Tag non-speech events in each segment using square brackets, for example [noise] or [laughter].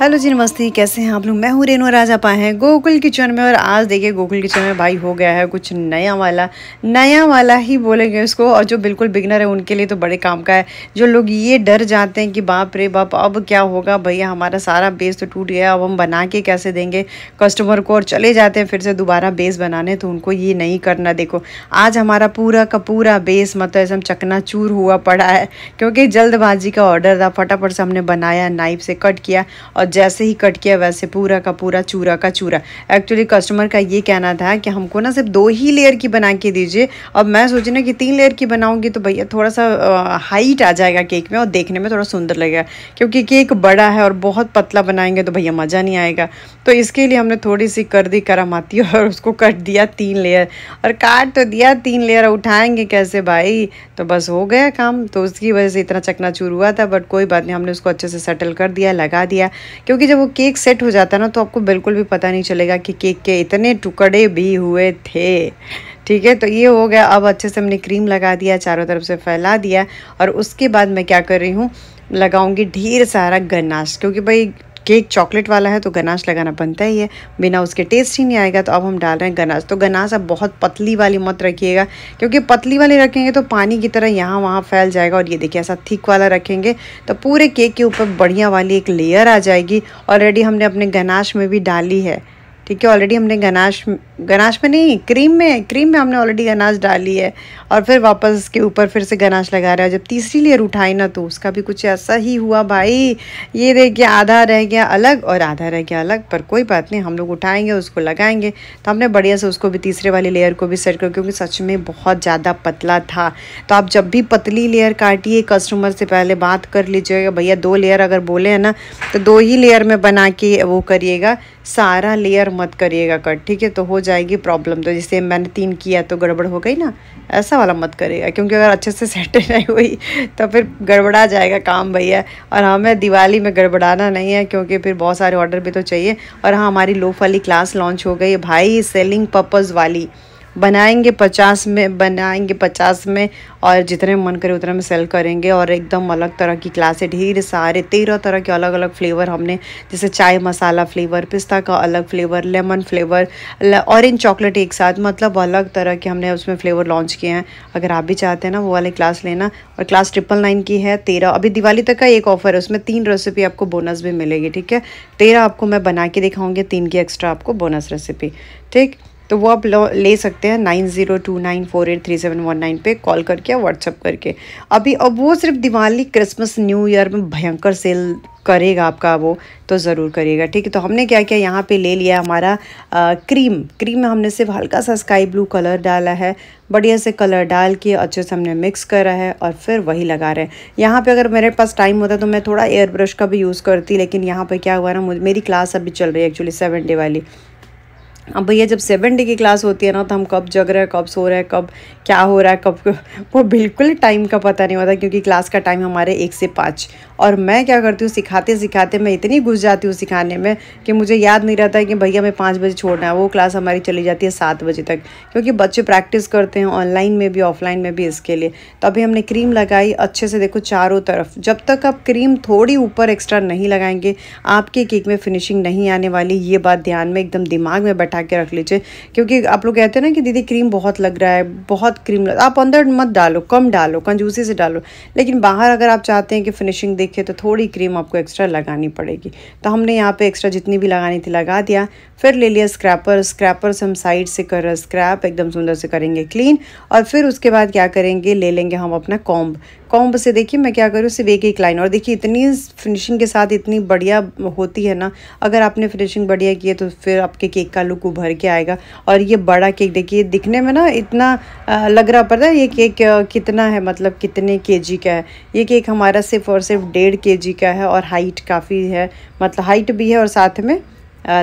hello जी नमस्ते कैसे हैं आप लोग मैं हूँ रेनो राजा पाए हैं गोकुल किचन में और आज देखिए गोकुल किचन में भाई हो गया है कुछ नया वाला नया वाला ही बोलेंगे उसको और जो बिल्कुल बिगनर है उनके लिए तो बड़े काम का है जो लोग ये डर जाते हैं कि बाप रे बाप अब क्या होगा भैया हमारा सारा बेस तो टूट गया अब हम बना के कैसे देंगे कस्टमर को और चले जाते हैं फिर से दोबारा बेस बनाने तो उनको ये नहीं करना देखो आज हमारा पूरा का पूरा बेस मतलब ऐसे चकना चूर हुआ पड़ा है क्योंकि जल्दबाजी का ऑर्डर था फटाफट से हमने बनाया नाइफ से कट किया और जैसे ही कट किया वैसे पूरा का पूरा चूरा का चूरा एक्चुअली कस्टमर का ये कहना था कि हमको ना सिर्फ दो ही लेयर की बना के दीजिए अब मैं सोची ना कि तीन लेयर की बनाऊंगी तो भैया थोड़ा सा हाइट आ जाएगा केक में और देखने में थोड़ा सुंदर लगेगा क्योंकि केक बड़ा है और बहुत पतला बनाएंगे तो भैया मज़ा नहीं आएगा तो इसके लिए हमने थोड़ी सी कर दी करम आती [laughs] और उसको कट दिया तीन लेयर और काट तो दिया तीन लेयर उठाएंगे कैसे भाई तो बस हो गया काम तो उसकी वजह से इतना चूर हुआ था बट कोई बात नहीं हमने उसको अच्छे से सेटल कर दिया लगा दिया क्योंकि जब वो केक सेट हो जाता है ना तो आपको बिल्कुल भी पता नहीं चलेगा कि केक के इतने टुकड़े भी हुए थे ठीक है तो ये हो गया अब अच्छे से हमने क्रीम लगा दिया चारों तरफ से फैला दिया और उसके बाद मैं क्या कर रही हूँ लगाऊंगी ढेर सारा गन्नाश क्योंकि भाई केक चॉकलेट वाला है तो गनाश लगाना बनता ही है बिना उसके टेस्ट ही नहीं आएगा तो अब हम डाल रहे हैं गनाश तो गनाश अब बहुत पतली वाली मत रखिएगा क्योंकि पतली वाली रखेंगे तो पानी की तरह यहाँ वहाँ फैल जाएगा और ये देखिए ऐसा थिक वाला रखेंगे तो पूरे केक के ऊपर बढ़िया वाली एक लेयर आ जाएगी ऑलरेडी हमने अपने गनाश में भी डाली है ठीक है ऑलरेडी हमने गनाश गनाश में नहीं क्रीम में क्रीम में हमने ऑलरेडी गनाश डाली है और फिर वापस उसके ऊपर फिर से गनाश लगा रहा है जब तीसरी लेयर उठाई ना तो उसका भी कुछ ऐसा ही हुआ भाई ये देखिए आधा रह गया अलग और आधा रह गया अलग पर कोई बात नहीं हम लोग उठाएंगे उसको लगाएंगे तो हमने बढ़िया से उसको भी तीसरे वाली लेयर को भी सेट कर क्योंकि सच में बहुत ज़्यादा पतला था तो आप जब भी पतली लेयर काटिए कस्टमर से पहले बात कर लीजिएगा भैया दो लेयर अगर बोले हैं ना तो दो ही लेयर में बना के वो करिएगा सारा लेयर मत करिएगा कट ठीक है तो हो जाएगी प्रॉब्लम तो जैसे मैंने तीन किया तो गड़बड़ हो गई ना ऐसा वाला मत करिएगा क्योंकि अगर अच्छे से सेट [laughs] नहीं हुई तो फिर गड़बड़ा जाएगा काम भैया और हमें हाँ, दिवाली में गड़बड़ाना नहीं है क्योंकि फिर बहुत सारे ऑर्डर भी तो चाहिए और हाँ हमारी लोफ वाली क्लास लॉन्च हो गई भाई सेलिंग पर्पज़ वाली बनाएंगे पचास में बनाएंगे पचास में और जितने मन करे उतने में सेल करेंगे और एकदम अलग तरह की क्लास है ढेर सारे तेरह तरह के अलग अलग फ्लेवर हमने जैसे चाय मसाला फ्लेवर पिस्ता का अलग flavour lemon flavour orange chocolate एक साथ मतलब अलग तरह के हमने उसमें फ्लेवर लॉन्च किए हैं अगर आप भी चाहते हैं ना वो वाले क्लास लेना और क्लास ट्रिपल नाइन की है तेरह अभी दिवाली तक का एक ऑफर है उसमें तीन रेसिपी आपको बोनस भी मिलेगी ठीक है तेरह आपको मैं बना के दिखाऊंगी तीन की एक्स्ट्रा आपको बोनस रेसिपी ठीक तो वो आप ले सकते हैं nine zero two nine four eight three seven one nine पर कॉल करके या व्हाट्सअप करके अभी अब वो सिर्फ दिवाली क्रिसमस न्यू ईयर में भयंकर सेल करेगा आपका वो तो ज़रूर करिएगा ठीक है तो हमने क्या किया यहाँ पे ले लिया हमारा आ, क्रीम क्रीम में हमने सिर्फ हल्का सा स्काई ब्लू कलर डाला है बढ़िया से कलर डाल के अच्छे से हमने मिक्स करा है और फिर वही लगा रहे हैं यहाँ पे अगर मेरे पास टाइम होता तो मैं थोड़ा एयर ब्रश का भी यूज़ करती लेकिन यहाँ पे क्या हुआ ना मेरी क्लास अभी चल रही है एक्चुअली सेवन डे वाली अब भैया जब सेवन डे की क्लास होती है ना तो हम कब जग रहे हैं कब सो रहे हैं कब क्या हो रहा है कब वो बिल्कुल टाइम का पता नहीं होता क्योंकि क्लास का टाइम हमारे एक से पाँच और मैं क्या करती हूँ सिखाते सिखाते मैं इतनी घुस जाती हूँ सिखाने में कि मुझे याद नहीं रहता है कि भैया हमें पाँच बजे छोड़ना है वो क्लास हमारी चली जाती है सात बजे तक क्योंकि बच्चे प्रैक्टिस करते हैं ऑनलाइन में भी ऑफलाइन में भी इसके लिए तो अभी हमने क्रीम लगाई अच्छे से देखो चारों तरफ जब तक आप क्रीम थोड़ी ऊपर एक्स्ट्रा नहीं लगाएंगे आपके केक में फिनिशिंग नहीं आने वाली ये बात ध्यान में एकदम दिमाग में बैठा ढक के रख लीजिए क्योंकि आप लोग कहते हैं ना कि दीदी क्रीम बहुत लग रहा है बहुत क्रीम लग आप अंदर मत डालो कम डालो कंजूसी से डालो लेकिन बाहर अगर आप चाहते हैं कि फिनिशिंग देखे तो थोड़ी क्रीम आपको एक्स्ट्रा लगानी पड़ेगी तो हमने यहाँ पर एक्स्ट्रा जितनी भी लगानी थी लगा दिया फिर ले लिया स्क्रैपर स्क्रैपर से हम साइड से कर स्क्रैप एकदम सुंदर से करेंगे क्लीन और फिर उसके बाद क्या करेंगे ले लेंगे हम अपना कॉम्ब कॉम्ब से देखिए मैं क्या करूँ सिर्फ एक एक लाइन और देखिए इतनी फिनिशिंग के साथ इतनी बढ़िया होती है ना अगर आपने फिनिशिंग बढ़िया की है तो फिर आपके केक का लुक उभर के आएगा और ये बड़ा केक देखिए दिखने में ना इतना लग रहा पड़ता है ये केक कितना है मतलब कितने के का है ये केक हमारा सिर्फ और सिर्फ डेढ़ के का है और हाइट काफ़ी है मतलब हाइट भी है और साथ में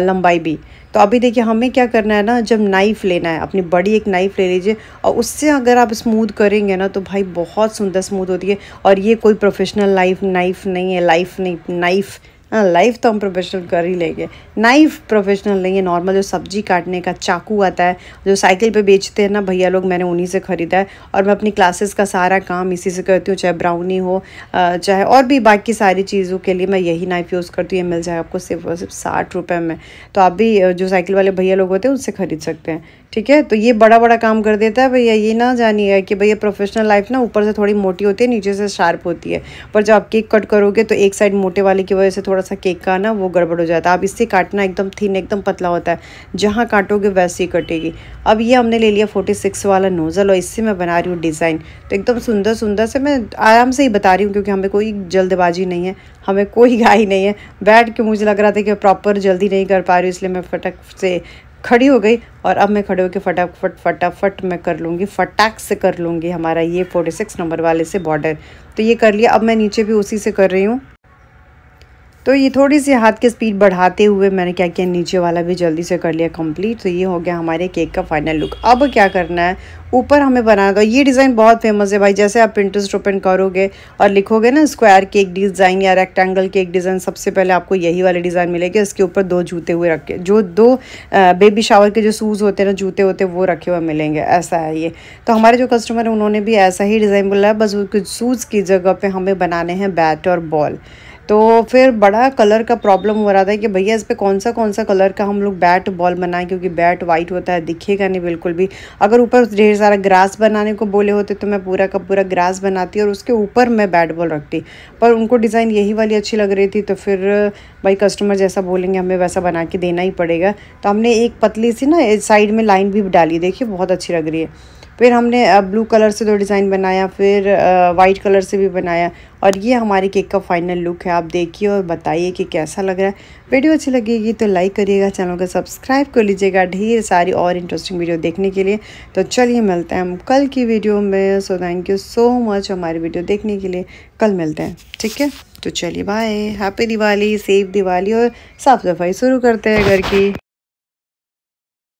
लंबाई भी तो अभी देखिए हमें क्या करना है ना जब नाइफ़ लेना है अपनी बड़ी एक नाइफ़ ले लीजिए और उससे अगर आप स्मूथ करेंगे ना तो भाई बहुत सुंदर स्मूथ होती है और ये कोई प्रोफेशनल लाइफ नाइफ नहीं है लाइफ नहीं नाइफ़ लाइफ हाँ, तो हम प्रोफेशनल कर ही लेंगे नाइफ प्रोफेशनल नहीं है नॉर्मल जो सब्जी काटने का चाकू आता है जो साइकिल पे बेचते हैं ना भैया लोग मैंने उन्हीं से ख़रीदा है और मैं अपनी क्लासेस का सारा काम इसी से करती हूँ चाहे ब्राउनी हो चाहे और भी बाकी सारी चीज़ों के लिए मैं यही नाइफ यूज़ करती हूँ ये मिल जाए आपको सिर्फ और सिर्फ साठ रुपये में तो आप भी जो साइकिल वाले भैया लोग होते हैं उनसे ख़रीद सकते हैं ठीक है तो ये बड़ा बड़ा काम कर देता है भैया ये ना जानिए कि भैया प्रोफेशनल लाइफ ना ऊपर से थोड़ी मोटी होती है नीचे से शार्प होती है पर जब आप केक कट करोगे तो एक साइड मोटे वाले की वजह से थोड़ा सा केक का ना वो गड़बड़ हो जाता है आप इससे काटना एकदम थिन एकदम पतला होता है जहाँ काटोगे वैसे ही कटेगी अब ये हमने ले लिया फोर्टी सिक्स वाला नोज़ल और इससे मैं बना रही हूँ डिज़ाइन तो एकदम सुंदर सुंदर से मैं आराम से ही बता रही हूँ क्योंकि हमें कोई जल्दबाजी नहीं है हमें कोई [laughs] गाई नहीं है बैठ के मुझे लग रहा था कि प्रॉपर जल्दी नहीं कर पा रही इसलिए मैं फटक से खड़ी हो गई और अब मैं खड़े होकर फटाफट फटाफट मैं कर लूँगी फटाक से कर लूँगी हमारा ये फोर्टी सिक्स नंबर वाले से बॉर्डर तो ये कर लिया अब मैं नीचे भी उसी से कर रही हूँ तो ये थोड़ी सी हाथ की स्पीड बढ़ाते हुए मैंने क्या किया नीचे वाला भी जल्दी से कर लिया कंप्लीट तो ये हो गया हमारे केक का फाइनल लुक अब क्या करना है ऊपर हमें बनाना था ये डिज़ाइन बहुत फेमस है भाई जैसे आप प्रिंटस्ट ओपन करोगे और लिखोगे ना स्क्वायर केक डिज़ाइन या रेक्टेंगल केक डिज़ाइन सबसे पहले आपको यही वाले डिज़ाइन मिलेगी इसके ऊपर दो जूते हुए रखे जो दो बेबी शावर के जो शूज़ होते हैं ना जूते होते वो रखे हुए मिलेंगे ऐसा है ये तो हमारे जो कस्टमर हैं उन्होंने भी ऐसा ही डिज़ाइन बोला है बस कुछ शूज़ की जगह पर हमें बनाने हैं बैट और बॉल तो फिर बड़ा कलर का प्रॉब्लम हो रहा था कि भैया इस पर कौन सा कौन सा कलर का हम लोग बैट बॉल बनाएं क्योंकि बैट वाइट होता है दिखेगा नहीं बिल्कुल भी अगर ऊपर ढेर सारा ग्रास बनाने को बोले होते तो मैं पूरा का पूरा ग्रास बनाती और उसके ऊपर मैं बैट बॉल रखती पर उनको डिज़ाइन यही वाली अच्छी लग रही थी तो फिर भाई कस्टमर जैसा बोलेंगे हमें वैसा बना के देना ही पड़ेगा तो हमने एक पतली सी ना साइड में लाइन भी डाली देखिए बहुत अच्छी लग रही है फिर हमने ब्लू कलर से दो डिज़ाइन बनाया फिर वाइट कलर से भी बनाया और ये हमारे केक का फाइनल लुक है आप देखिए और बताइए कि कैसा लग रहा है वीडियो अच्छी लगेगी तो लाइक करिएगा चैनल को सब्सक्राइब कर लीजिएगा ढेर सारी और इंटरेस्टिंग वीडियो देखने के लिए तो चलिए मिलते हैं हम कल की वीडियो में so thank you so much हमारी वीडियो देखने के लिए कल मिलते हैं ठीक है तो चलिए bye happy Diwali safe Diwali और साफ़ सफाई शुरू करते हैं घर की